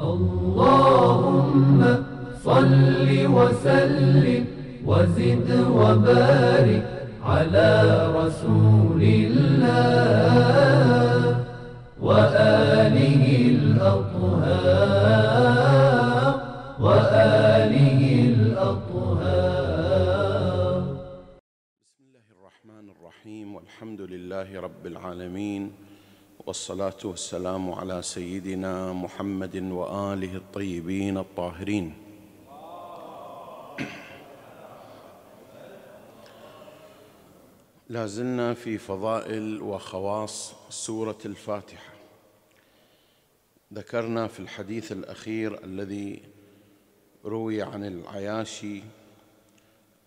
اللهم صل وسلم وزد وبارك على رسول الله وآله الأطهار وآله الأطهار بسم الله الرحمن الرحيم والحمد لله رب العالمين والصلاه والسلام على سيدنا محمد واله الطيبين الطاهرين لا زلنا في فضائل وخواص سوره الفاتحه ذكرنا في الحديث الاخير الذي روي عن العياشي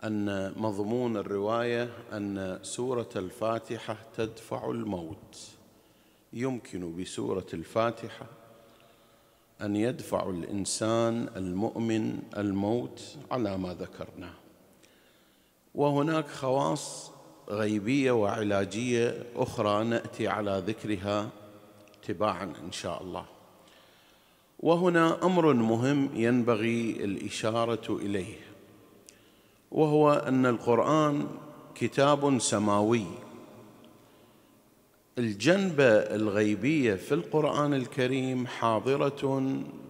ان مضمون الروايه ان سوره الفاتحه تدفع الموت يمكن بسوره الفاتحه ان يدفع الانسان المؤمن الموت على ما ذكرناه وهناك خواص غيبيه وعلاجيه اخرى ناتي على ذكرها تباعا ان شاء الله وهنا امر مهم ينبغي الاشاره اليه وهو ان القران كتاب سماوي الجنبة الغيبية في القرآن الكريم حاضرة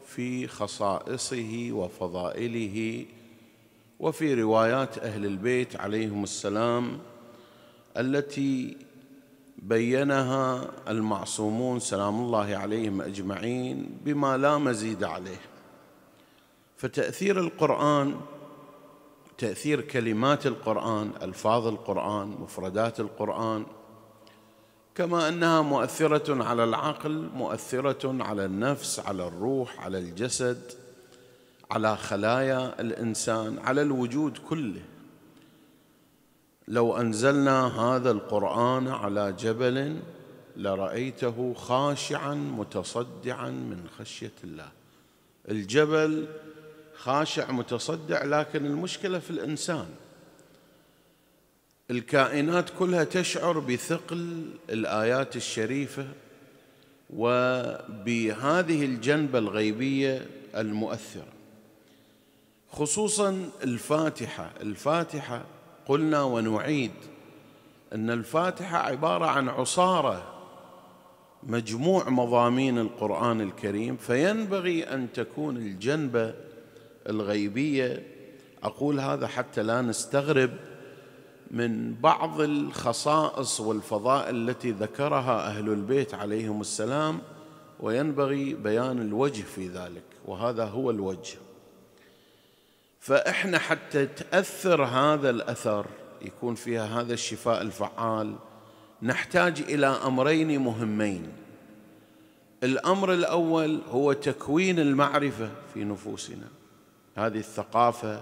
في خصائصه وفضائله وفي روايات أهل البيت عليهم السلام التي بينها المعصومون سلام الله عليهم أجمعين بما لا مزيد عليه فتأثير القرآن تأثير كلمات القرآن ألفاظ القرآن مفردات القرآن كما انها مؤثره على العقل مؤثره على النفس على الروح على الجسد على خلايا الانسان على الوجود كله لو انزلنا هذا القران على جبل لرايته خاشعا متصدعا من خشيه الله الجبل خاشع متصدع لكن المشكله في الانسان الكائنات كلها تشعر بثقل الايات الشريفه وبهذه الجنبه الغيبيه المؤثره خصوصا الفاتحه الفاتحه قلنا ونعيد ان الفاتحه عباره عن عصاره مجموع مضامين القران الكريم فينبغي ان تكون الجنبه الغيبيه اقول هذا حتى لا نستغرب من بعض الخصائص والفضائل التي ذكرها اهل البيت عليهم السلام وينبغي بيان الوجه في ذلك وهذا هو الوجه فاحنا حتى تاثر هذا الاثر يكون فيها هذا الشفاء الفعال نحتاج الى امرين مهمين الامر الاول هو تكوين المعرفه في نفوسنا هذه الثقافه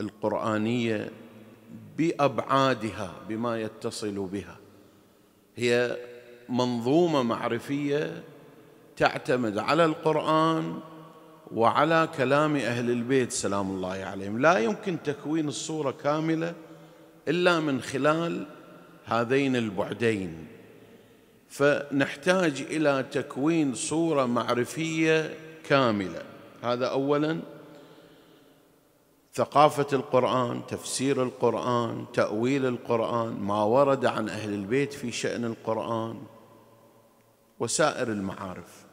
القرانيه بابعادها بما يتصل بها هي منظومه معرفيه تعتمد على القران وعلى كلام اهل البيت سلام الله عليهم لا يمكن تكوين الصوره كامله الا من خلال هذين البعدين فنحتاج الى تكوين صوره معرفيه كامله هذا اولا ثقافة القرآن تفسير القرآن تأويل القرآن ما ورد عن أهل البيت في شأن القرآن وسائر المعارف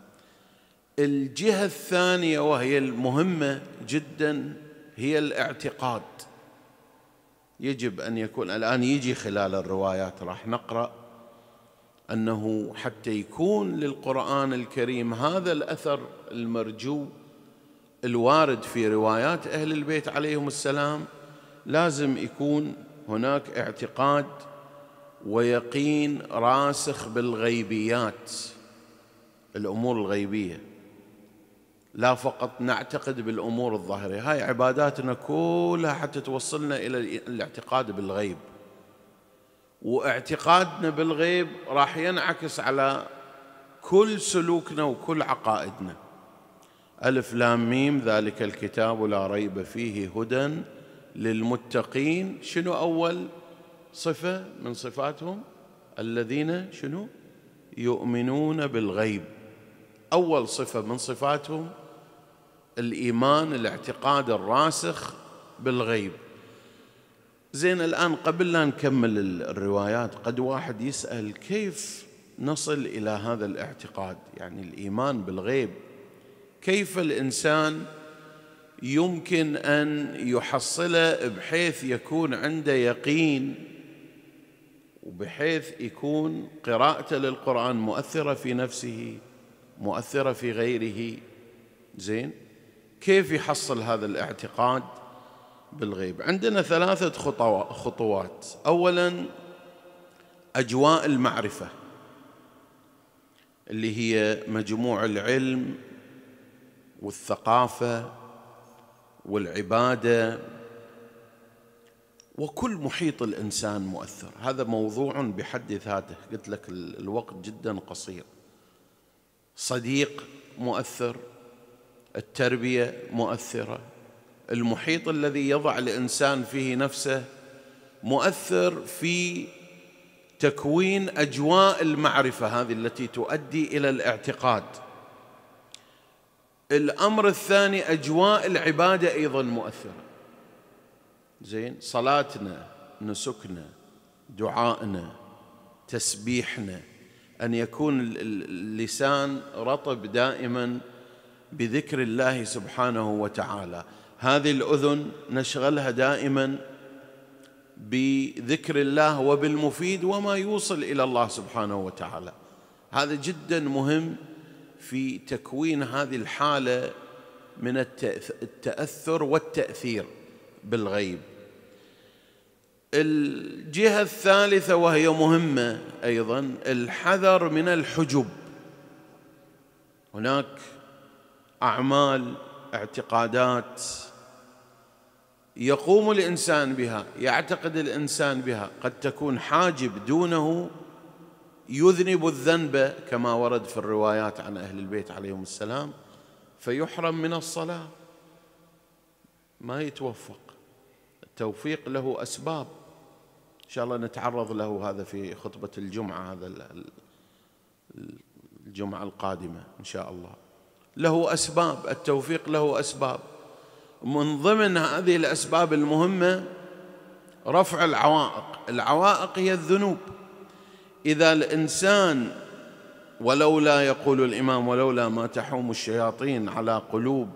الجهة الثانية وهي المهمة جدا هي الاعتقاد يجب أن يكون الآن يجي خلال الروايات راح نقرأ أنه حتى يكون للقرآن الكريم هذا الأثر المرجو الوارد في روايات أهل البيت عليهم السلام لازم يكون هناك اعتقاد ويقين راسخ بالغيبيات الأمور الغيبية لا فقط نعتقد بالأمور الظاهرية هاي عباداتنا كلها حتى توصلنا إلى الاعتقاد بالغيب واعتقادنا بالغيب راح ينعكس على كل سلوكنا وكل عقائدنا ألف لام ميم ذلك الكتاب لا ريب فيه هدى للمتقين شنو أول صفة من صفاتهم الذين شنو يؤمنون بالغيب أول صفة من صفاتهم الإيمان الاعتقاد الراسخ بالغيب زين الآن قبل لا نكمل الروايات قد واحد يسأل كيف نصل إلى هذا الاعتقاد يعني الإيمان بالغيب كيف الانسان يمكن ان يحصله بحيث يكون عنده يقين وبحيث يكون قراءته للقران مؤثره في نفسه مؤثره في غيره زين كيف يحصل هذا الاعتقاد بالغيب عندنا ثلاثه خطوات اولا اجواء المعرفه اللي هي مجموع العلم والثقافه والعباده وكل محيط الانسان مؤثر هذا موضوع بحد ذاته قلت لك الوقت جدا قصير صديق مؤثر التربيه مؤثره المحيط الذي يضع الانسان فيه نفسه مؤثر في تكوين اجواء المعرفه هذه التي تؤدي الى الاعتقاد الأمر الثاني أجواء العبادة أيضا مؤثرة زين صلاتنا نسكنا دعائنا تسبيحنا أن يكون اللسان رطب دائما بذكر الله سبحانه وتعالى هذه الأذن نشغلها دائما بذكر الله وبالمفيد وما يوصل إلى الله سبحانه وتعالى هذا جدا مهم في تكوين هذه الحاله من التاثر والتاثير بالغيب الجهه الثالثه وهي مهمه ايضا الحذر من الحجب هناك اعمال اعتقادات يقوم الانسان بها يعتقد الانسان بها قد تكون حاجب دونه يذنب الذنب كما ورد في الروايات عن أهل البيت عليهم السلام فيحرم من الصلاة ما يتوفق التوفيق له أسباب إن شاء الله نتعرض له هذا في خطبة الجمعة هذا الجمعة القادمة إن شاء الله له أسباب التوفيق له أسباب من ضمن هذه الأسباب المهمة رفع العوائق العوائق هي الذنوب إذا الإنسان ولولا يقول الإمام ولولا ما تحوم الشياطين على قلوب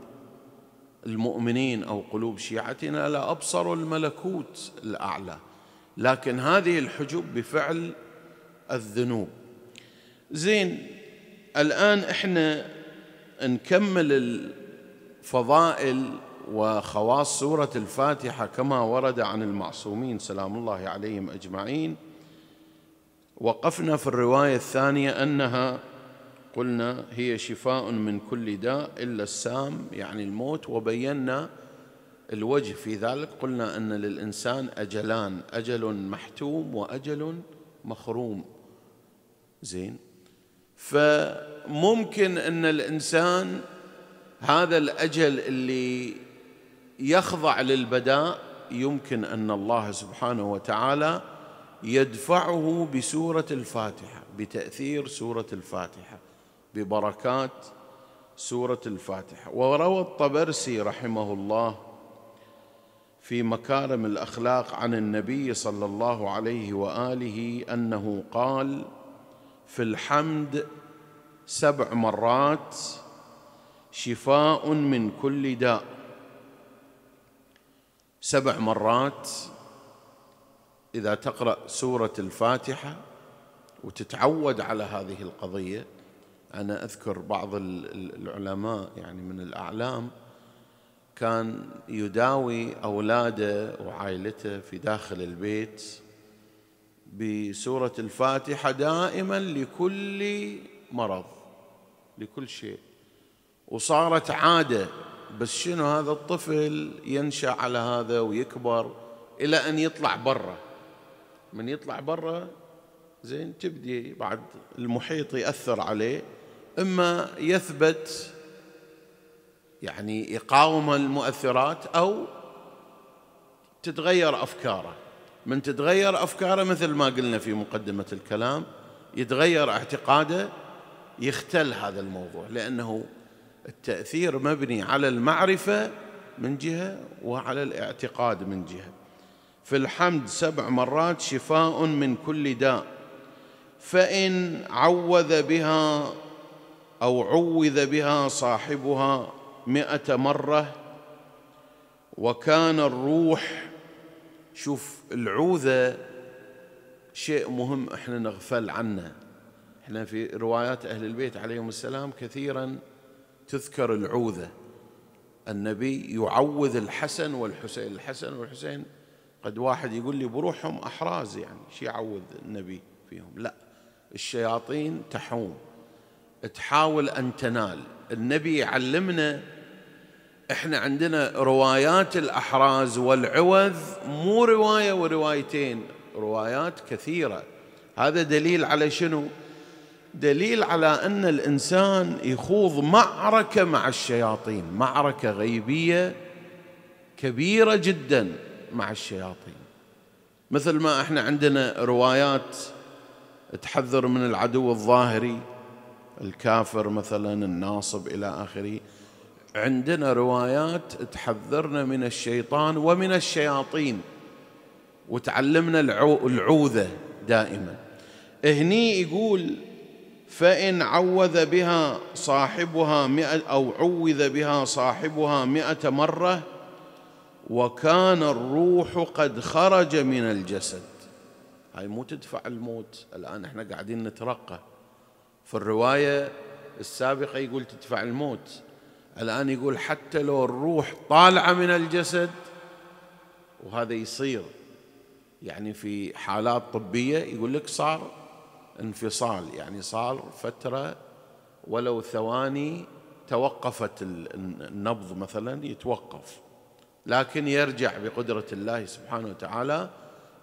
المؤمنين أو قلوب شيعتنا لأبصروا الملكوت الأعلى لكن هذه الحجب بفعل الذنوب زين الآن إحنا نكمل الفضائل وخواص سورة الفاتحة كما ورد عن المعصومين سلام الله عليهم أجمعين وقفنا في الروايه الثانيه انها قلنا هي شفاء من كل داء الا السام يعني الموت وبينا الوجه في ذلك قلنا ان للانسان اجلان اجل محتوم واجل مخروم زين فممكن ان الانسان هذا الاجل اللي يخضع للبداء يمكن ان الله سبحانه وتعالى يدفعه بسوره الفاتحه بتاثير سوره الفاتحه ببركات سوره الفاتحه وروى الطبرسي رحمه الله في مكارم الاخلاق عن النبي صلى الله عليه واله انه قال في الحمد سبع مرات شفاء من كل داء سبع مرات إذا تقرأ سورة الفاتحة وتتعود على هذه القضية أنا أذكر بعض العلماء يعني من الأعلام كان يداوي أولاده وعائلته في داخل البيت بسورة الفاتحة دائما لكل مرض لكل شيء وصارت عادة بس شنو هذا الطفل ينشأ على هذا ويكبر إلى أن يطلع برا من يطلع برا زين تبدي بعد المحيط يأثر عليه إما يثبت يعني يقاوم المؤثرات أو تتغير أفكاره من تتغير أفكاره مثل ما قلنا في مقدمة الكلام يتغير اعتقاده يختل هذا الموضوع لأنه التأثير مبني على المعرفة من جهة وعلى الاعتقاد من جهة في الحمد سبع مرات شفاء من كل داء فإن عوذ بها أو عوذ بها صاحبها مئة مرة وكان الروح شوف العوذة شيء مهم احنا نغفل عنه احنا في روايات أهل البيت عليهم السلام كثيرا تذكر العوذة النبي يعوذ الحسن والحسين الحسن والحسين قد واحد يقول لي بروحهم أحراز يعني شي يعوذ النبي فيهم لا الشياطين تحوم تحاول أن تنال النبي يعلمنا احنا عندنا روايات الأحراز والعوذ مو رواية وروايتين روايات كثيرة هذا دليل على شنو دليل على أن الإنسان يخوض معركة مع الشياطين معركة غيبية كبيرة جداً مع الشياطين مثل ما احنا عندنا روايات تحذر من العدو الظاهري الكافر مثلا الناصب الى اخره عندنا روايات تحذرنا من الشيطان ومن الشياطين وتعلمنا العوذه دائما هني يقول فإن عوذ بها صاحبها مئة أو عوذ بها صاحبها مئة مرة وكان الروح قد خرج من الجسد هاي مو تدفع الموت الآن احنا قاعدين نترقى في الرواية السابقة يقول تدفع الموت الآن يقول حتى لو الروح طالعة من الجسد وهذا يصير يعني في حالات طبية يقول لك صار انفصال يعني صار فترة ولو ثواني توقفت النبض مثلا يتوقف لكن يرجع بقدرة الله سبحانه وتعالى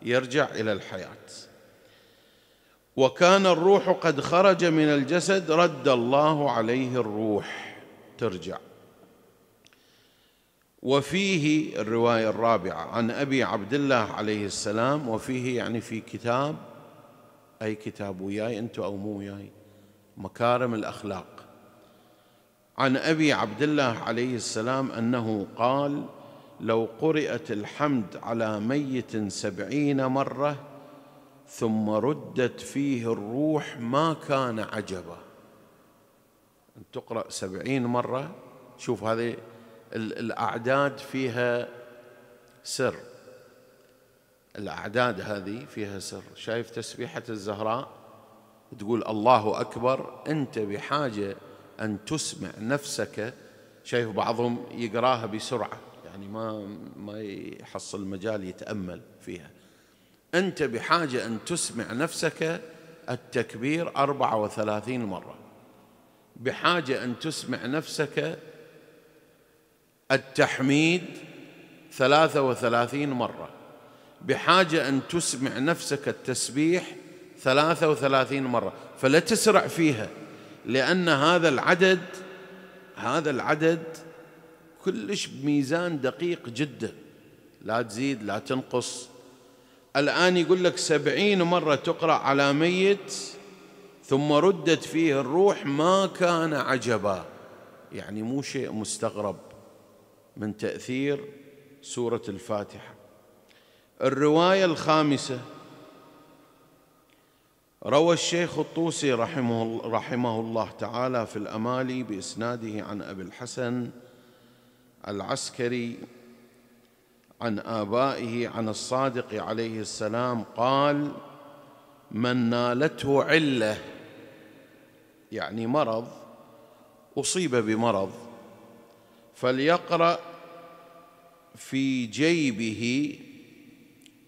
يرجع إلى الحياة وكان الروح قد خرج من الجسد رد الله عليه الروح ترجع وفيه الرواية الرابعة عن أبي عبد الله عليه السلام وفيه يعني في كتاب أي كتاب وياي أنتم أو مو وياي مكارم الأخلاق عن أبي عبد الله عليه السلام أنه قال لو قرئت الحمد على ميت سبعين مرة ثم ردت فيه الروح ما كان عجبا أن تقرأ سبعين مرة شوف هذه الأعداد فيها سر الأعداد هذه فيها سر شايف تسبيحة الزهراء تقول الله أكبر أنت بحاجة أن تسمع نفسك شايف بعضهم يقراها بسرعة يعني ما ما يحصل مجال يتامل فيها انت بحاجه ان تسمع نفسك التكبير 34 مره بحاجه ان تسمع نفسك التحميد 33 مره بحاجه ان تسمع نفسك التسبيح 33 مره فلا تسرع فيها لان هذا العدد هذا العدد كلش بميزان دقيق جدا لا تزيد لا تنقص الآن يقول لك سبعين مرة تقرأ على ميت ثم ردت فيه الروح ما كان عجبا يعني مو شيء مستغرب من تأثير سورة الفاتحة الرواية الخامسة روى الشيخ الطوسي رحمه, رحمه الله تعالى في الأمالي بإسناده عن أبي الحسن العسكري عن آبائه عن الصادق عليه السلام قال من نالته علة يعني مرض أصيب بمرض فليقرأ في جيبه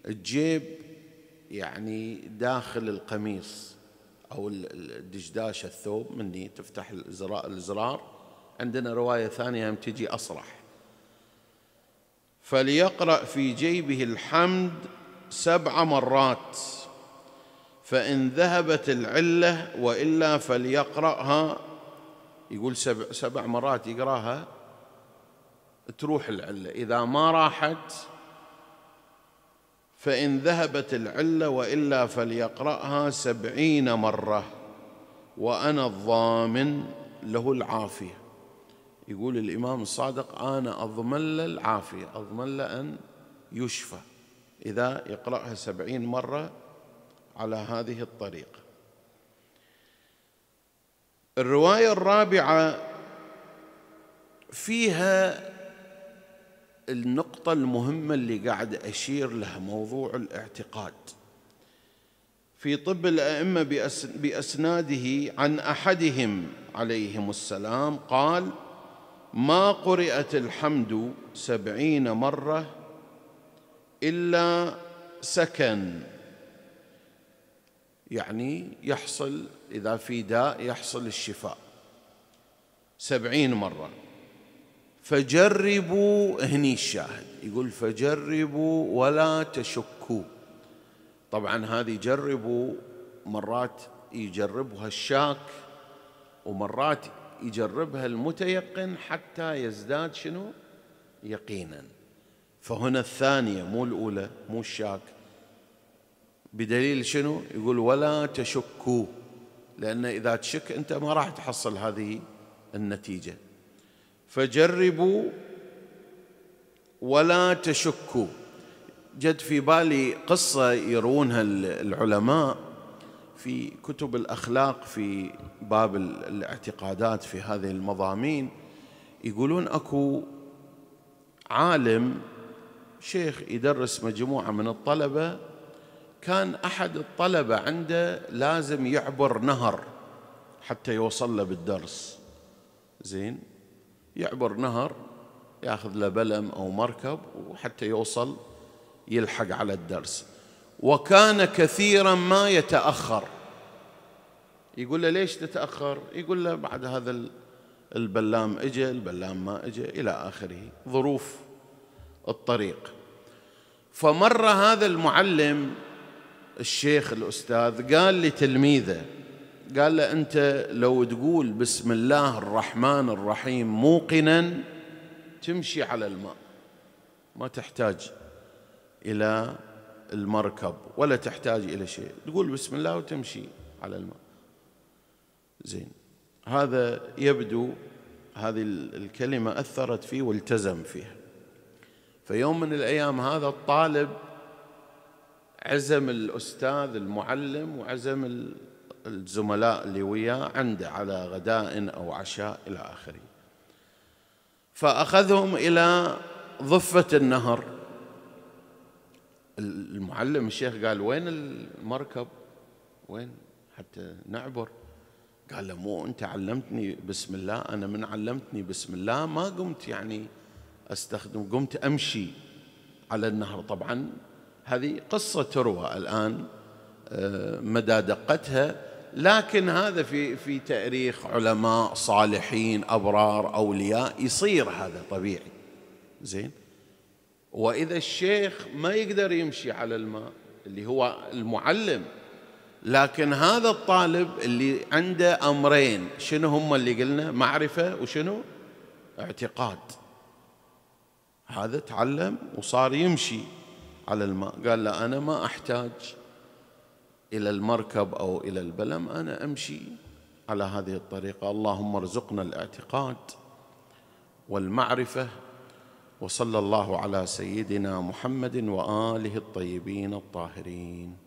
الجيب يعني داخل القميص أو الدشداشه الثوب مني تفتح الإزرار عندنا رواية ثانية تجي أصرح فليقرأ في جيبه الحمد سبع مرات فإن ذهبت العلة وإلا فليقرأها يقول سبع, سبع مرات يقراها تروح العلة إذا ما راحت فإن ذهبت العلة وإلا فليقرأها سبعين مرة وأنا الضامن له العافية يقول الإمام الصادق أنا أضمن له العافية أضمن له أن يشفى إذا يقرأها سبعين مرة على هذه الطريقة الرواية الرابعة فيها النقطة المهمة اللي قاعد أشير لها موضوع الاعتقاد في طب الأئمة بأسناده عن أحدهم عليهم السلام قال ما قرئت الحمد سبعين مرة إلا سكن يعني يحصل إذا في داء يحصل الشفاء سبعين مرة فجربوا هني الشاهد يقول فجربوا ولا تشكوا طبعا هذه جربوا مرات يجربها الشاك ومرات يجربها المتيقن حتى يزداد شنو يقينا فهنا الثانية مو الأولى مو الشاك بدليل شنو يقول ولا تشكوا لأن إذا تشك أنت ما راح تحصل هذه النتيجة فجربوا ولا تشكوا جد في بالي قصة يروونها العلماء في كتب الأخلاق في باب الاعتقادات في هذه المضامين يقولون اكو عالم شيخ يدرس مجموعه من الطلبه كان احد الطلبه عنده لازم يعبر نهر حتى يوصل له بالدرس زين يعبر نهر ياخذ له بلم او مركب وحتى يوصل يلحق على الدرس وكان كثيرا ما يتاخر يقول له ليش تتأخر يقول له بعد هذا البلام اجى البلام ما اجى إلى آخره ظروف الطريق فمر هذا المعلم الشيخ الأستاذ قال لتلميذه قال له أنت لو تقول بسم الله الرحمن الرحيم موقنا تمشي على الماء ما تحتاج إلى المركب ولا تحتاج إلى شيء تقول بسم الله وتمشي على الماء زين هذا يبدو هذه الكلمة أثرت فيه والتزم فيها فيوم من الأيام هذا الطالب عزم الأستاذ المعلم وعزم الزملاء اللي وياه عنده على غداء أو عشاء إلى آخره فأخذهم إلى ضفة النهر المعلم الشيخ قال وين المركب وين حتى نعبر قال له مو انت علمتني بسم الله انا من علمتني بسم الله ما قمت يعني استخدم قمت امشي على النهر طبعا هذه قصه تروى الان آه، مدى دقتها لكن هذا في في تاريخ علماء صالحين ابرار اولياء يصير هذا طبيعي زين واذا الشيخ ما يقدر يمشي على الماء اللي هو المعلم لكن هذا الطالب اللي عنده امرين شنو هم اللي قلنا معرفه وشنو اعتقاد هذا تعلم وصار يمشي على الماء قال لا انا ما احتاج الى المركب او الى البلم انا امشي على هذه الطريقه اللهم ارزقنا الاعتقاد والمعرفه وصلى الله على سيدنا محمد واله الطيبين الطاهرين